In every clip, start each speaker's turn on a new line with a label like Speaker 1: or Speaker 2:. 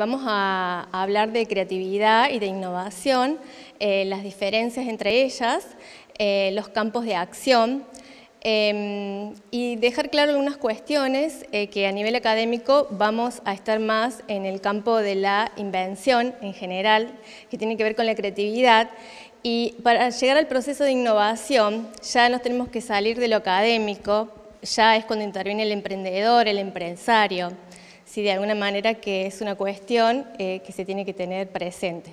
Speaker 1: Vamos a, hablar de creatividad y de innovación, eh, las diferencias entre ellas, eh, los campos de acción em, y dejar claro algunas cuestiones eh, que a nivel académico vamos a estar más en el campo de la invención en general, que tiene que ver con la creatividad y para llegar al proceso de innovación ya nos tenemos que salir de lo académico, ya es cuando interviene el emprendedor, el empresario si de alguna manera que es una cuestión eh, que se tiene que tener presente.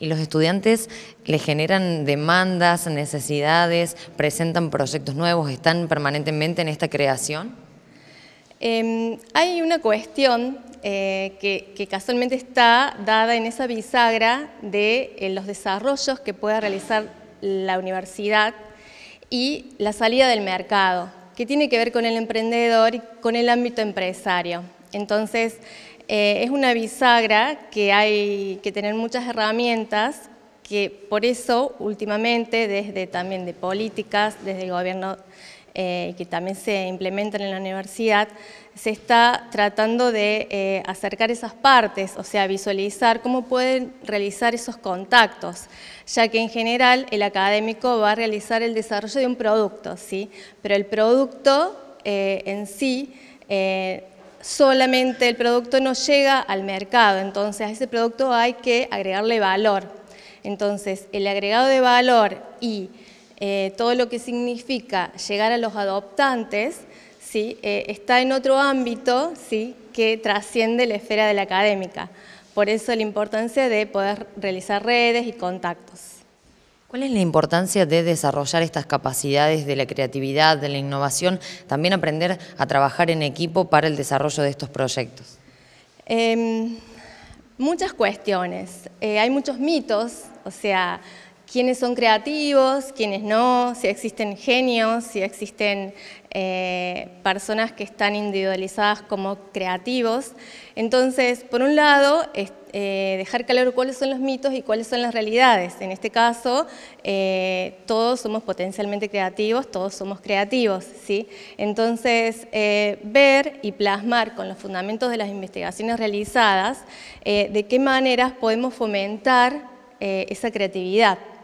Speaker 2: ¿Y los estudiantes les generan demandas, necesidades, presentan proyectos nuevos, están permanentemente en esta creación?
Speaker 1: Em, hay una cuestión eh, que, casualmente está dada en esa bisagra de eh, los desarrollos que pueda realizar la universidad y la salida del mercado que tiene que ver con el emprendedor y con el ámbito empresario. Entonces, eh, es una bisagra que hay que tener muchas herramientas que por eso últimamente desde también de políticas, desde el gobierno eh, que también se implementan en la universidad, se está tratando de eh, acercar esas partes, o sea, visualizar cómo pueden realizar esos contactos, ya que en general el académico va a realizar el desarrollo de un producto, ¿sí? pero el producto eh, en sí solamente el producto no llega al mercado, entonces a ese producto hay que agregarle valor. Entonces, el agregado de valor y eh, todo lo que significa llegar a los adoptantes, ¿sí? Eh, está en otro ámbito ¿sí? que trasciende la esfera de la académica. Por eso la importancia de poder realizar redes y contactos.
Speaker 2: ¿Cuál es la importancia de desarrollar estas capacidades de la creatividad, de la innovación, también aprender a trabajar en equipo para el desarrollo de estos proyectos?
Speaker 1: Em, muchas cuestiones. Eh, hay muchos mitos, o sea, quiénes son creativos, quiénes no, si existen genios, si existen eh, personas que están individualizadas como creativos. Entonces, por un lado, eh, dejar claro cuáles son los mitos y cuáles son las realidades. En este caso, eh, todos somos potencialmente creativos, todos somos creativos. ¿sí? Entonces, ver y plasmar con los fundamentos de las investigaciones realizadas de qué maneras podemos fomentar esa creatividad.